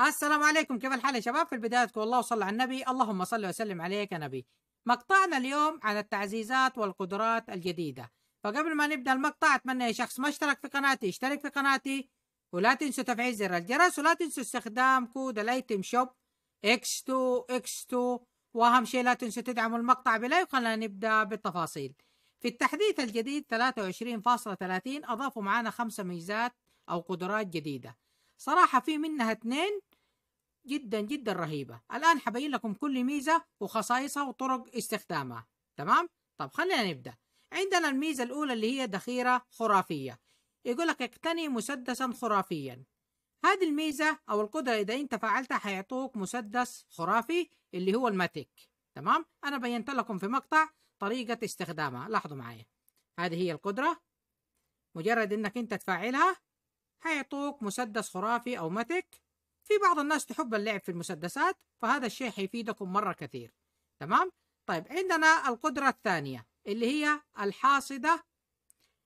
السلام عليكم كيف الحال يا شباب في تقول الله وصلى على النبي اللهم صل وسلم عليك يا نبي مقطعنا اليوم عن التعزيزات والقدرات الجديدة فقبل ما نبدأ المقطع أتمنى يا شخص ما اشترك في قناتي اشترك في قناتي ولا تنسوا تفعيل زر الجرس ولا تنسوا استخدام كود الايتم شوب X2 X2 وأهم شيء لا تنسوا تدعموا المقطع بلايك خلينا نبدأ بالتفاصيل في التحديث الجديد 23.30 أضافوا معانا خمسة ميزات أو قدرات جديدة صراحة في منها اثنين جدا جدا رهيبة الآن حبين لكم كل ميزة وخصائصها وطرق استخدامها تمام؟ طب خلينا نبدأ عندنا الميزة الأولى اللي هي ذخيرة خرافية يقول لك اقتني مسدسا خرافيا هذه الميزة أو القدرة إذا أنت فعلتها حيعطوك مسدس خرافي اللي هو الماتيك تمام انا بينت لكم في مقطع طريقة استخدامها لاحظوا معايا هذه هي القدرة مجرد انك انت تفعلها هيعطوك مسدس خرافي او ماتيك في بعض الناس تحب اللعب في المسدسات فهذا الشيء حيفيدكم مرة كثير تمام طيب عندنا القدرة الثانية اللي هي الحاصدة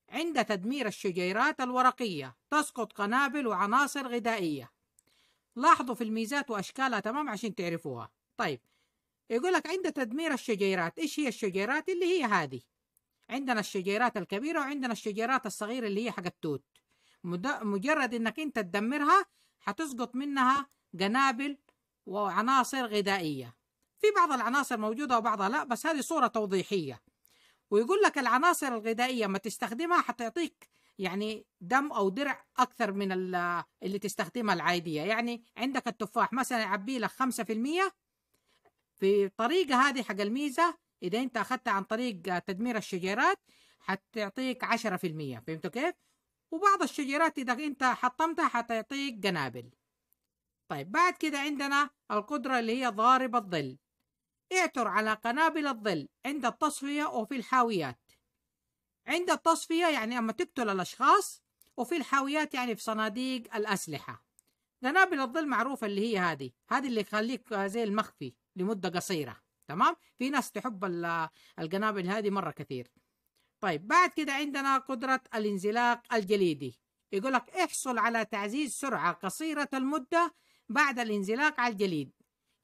عند تدمير الشجيرات الورقية تسقط قنابل وعناصر غذائية لاحظوا في الميزات وأشكالها تمام عشان تعرفوها طيب يقول لك عند تدمير الشجيرات ايش هي الشجيرات اللي هي هذه عندنا الشجيرات الكبيرة وعندنا الشجيرات الصغيرة اللي هي حق التوت مجرد انك انت تدمرها حتسقط منها قنابل وعناصر غذائية في بعض العناصر موجودة وبعضها لا بس هذه صورة توضيحية ويقول لك العناصر الغذائية ما تستخدمها حتعطيك يعني دم أو درع أكثر من اللي تستخدمها العادية يعني عندك التفاح مثلا يعبي لك 5% في الطريقه هذه حق الميزه اذا انت اخذتها عن طريق تدمير الشجيرات حتعطيك 10% فهمتوا كيف؟ وبعض الشجيرات اذا انت حطمتها حتعطيك قنابل طيب بعد كده عندنا القدرة اللي هي ضارب الظل اعثر على قنابل الظل عند التصفية وفي الحاويات عند التصفية يعني أما تقتل الأشخاص وفي الحاويات يعني في صناديق الأسلحة قنابل الظل معروفة اللي هي هذه هذه اللي تخليك زي المخفي لمدة قصيرة تمام في ناس تحب القنابل هذه مرة كثير طيب بعد كده عندنا قدرة الانزلاق الجليدي يقول لك احصل على تعزيز سرعة قصيرة المدة بعد الانزلاق على الجليد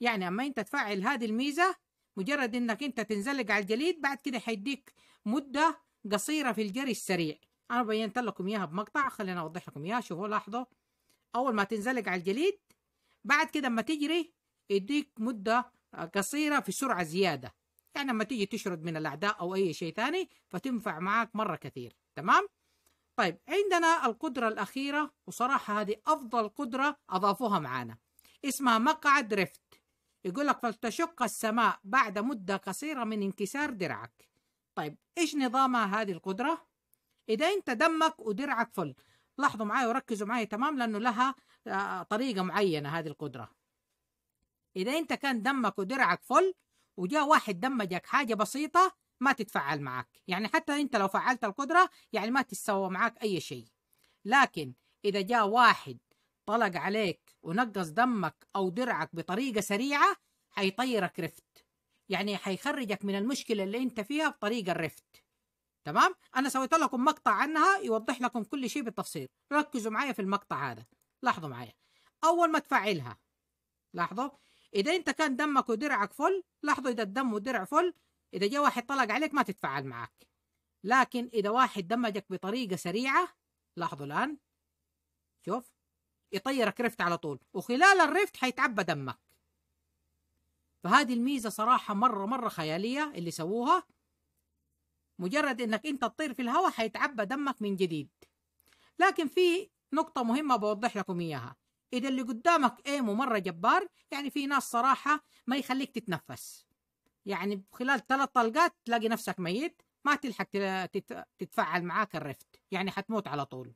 يعني اما انت تفعل هذه الميزة مجرد انك انت تنزلق على الجليد بعد كده حيديك مدة قصيرة في الجري السريع انا بينت لكم اياها بمقطع خليني اوضح لكم اياها شوفوا لاحظوا اول ما تنزلق على الجليد بعد كده اما تجري يديك مدة قصيرة في سرعة زيادة يعني لما تيجي تشرد من الأعداء أو أي شيء ثاني فتنفع معك مرة كثير تمام؟ طيب عندنا القدرة الأخيرة وصراحة هذه أفضل قدرة أضافوها معانا اسمها مقعد ريفت يقول لك فلتشق السماء بعد مدة قصيرة من انكسار درعك طيب إيش نظامها هذه القدرة؟ إذا أنت دمك ودرعك فل لاحظوا معي وركزوا معي تمام لأنه لها آه، طريقة معينة هذه القدرة إذا أنت كان دمك ودرعك فل وجاء واحد دمجك حاجة بسيطة ما تتفعل معك يعني حتى أنت لو فعلت القدرة يعني ما تتسوى معك أي شيء لكن إذا جاء واحد طلق عليك ونقص دمك أو درعك بطريقة سريعة حيطيرك رفت يعني حيخرجك من المشكلة اللي أنت فيها بطريقة الرفت تمام أنا سويت لكم مقطع عنها يوضح لكم كل شيء بالتفصيل ركزوا معايا في المقطع هذا لاحظوا معايا أول ما تفعلها لاحظوا اذا انت كان دمك ودرعك فل لاحظوا اذا الدم والدرع فل اذا جاء واحد طلق عليك ما تتفاعل معك لكن اذا واحد دمجك بطريقه سريعه لاحظوا الان شوف يطيرك رفت على طول وخلال الرفت حيتعبى دمك فهذه الميزه صراحه مره مره خياليه اللي سووها مجرد انك انت تطير في الهواء حيتعبى دمك من جديد لكن في نقطه مهمه بوضح لكم اياها اذا اللي قدامك ايمو مره جبار يعني في ناس صراحه ما يخليك تتنفس يعني خلال ثلاث طلقات تلاقي نفسك ميت ما تلحق تتفعل معاك الرفت يعني حتموت على طول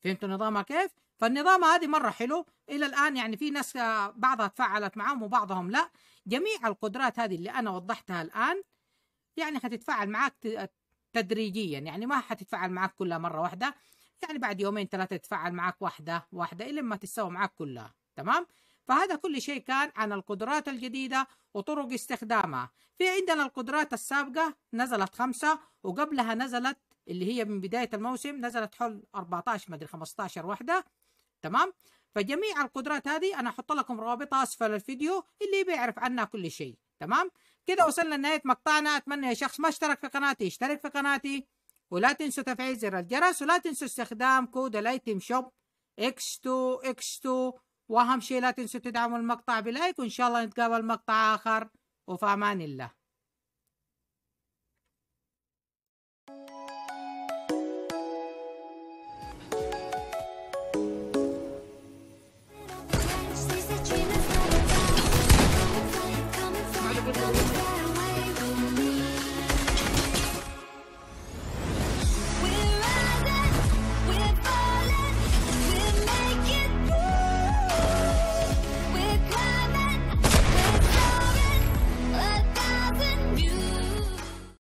فهمتوا نظامها كيف؟ فالنظام هذه مرة حلو إلى الآن يعني في ناس آه، بعضها تفعلت معاهم وبعضهم لا جميع القدرات هذه اللي أنا وضحتها الآن يعني حتتفاعل معاك تدريجيا يعني ما حتتفاعل معاك كلها مرة واحدة يعني بعد يومين ثلاثة تتفاعل معك واحدة واحدة إلى ما تتساوى معك كلها تمام؟ فهذا كل شيء كان عن القدرات الجديدة وطرق استخدامها في عندنا القدرات السابقة نزلت خمسة وقبلها نزلت اللي هي من بداية الموسم نزلت حول 14 مدري 15 واحدة تمام فجميع القدرات هذه أنا أحط لكم روابطها أسفل الفيديو اللي بيعرف عنها كل شيء تمام كده وصلنا لنهاية مقطعنا أتمنى يا شخص ما اشترك في قناتي اشترك في قناتي ولا تنسوا تفعيل زر الجرس ولا تنسوا استخدام كود الايتم شوب X2 X2 واهم شيء لا تنسوا تدعموا المقطع بلايك وان شاء الله نتقابل مقطع اخر وفي امان الله